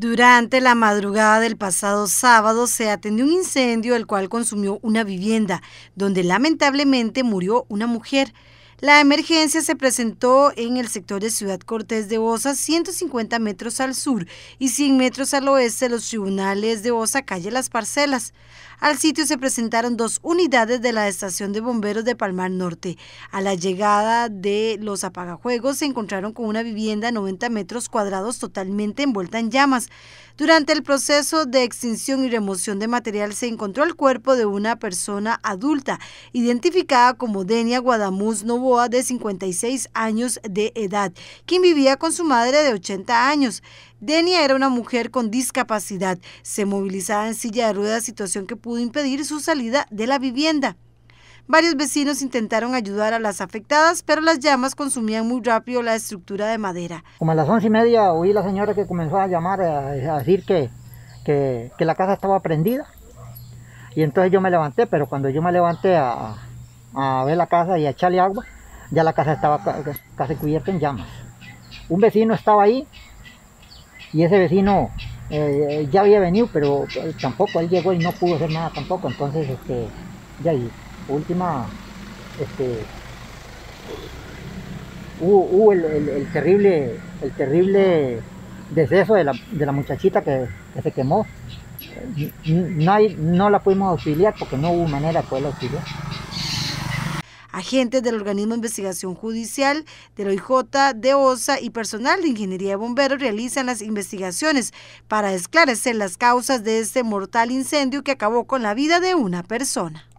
Durante la madrugada del pasado sábado se atendió un incendio el cual consumió una vivienda, donde lamentablemente murió una mujer. La emergencia se presentó en el sector de Ciudad Cortés de Osa, 150 metros al sur y 100 metros al oeste de los tribunales de Osa, calle Las Parcelas. Al sitio se presentaron dos unidades de la estación de bomberos de Palmar Norte. A la llegada de los apagajuegos se encontraron con una vivienda a 90 metros cuadrados totalmente envuelta en llamas. Durante el proceso de extinción y remoción de material se encontró el cuerpo de una persona adulta, identificada como Denia Guadamuz Novo de 56 años de edad, quien vivía con su madre de 80 años. Denia era una mujer con discapacidad, se movilizaba en silla de ruedas, situación que pudo impedir su salida de la vivienda. Varios vecinos intentaron ayudar a las afectadas, pero las llamas consumían muy rápido la estructura de madera. Como a las once y media oí la señora que comenzó a llamar a, decir que, que, la casa estaba prendida. Y entonces yo me levanté, pero cuando yo me levanté a, a ver la casa y a echarle agua, ya la casa estaba casi cubierta en llamas. Un vecino estaba ahí y ese vecino eh, ya había venido, pero eh, tampoco, él llegó y no pudo hacer nada tampoco. Entonces, este, ya ahí, última, este, hubo, el, terrible, el terrible deceso de la, de la muchachita que, se quemó. No, no la pudimos auxiliar porque no hubo manera de poderla auxiliar agentes del organismo de investigación judicial, del OIJ, de OSA y personal de ingeniería de bomberos realizan las investigaciones para esclarecer las causas de este mortal incendio que acabó con la vida de una persona.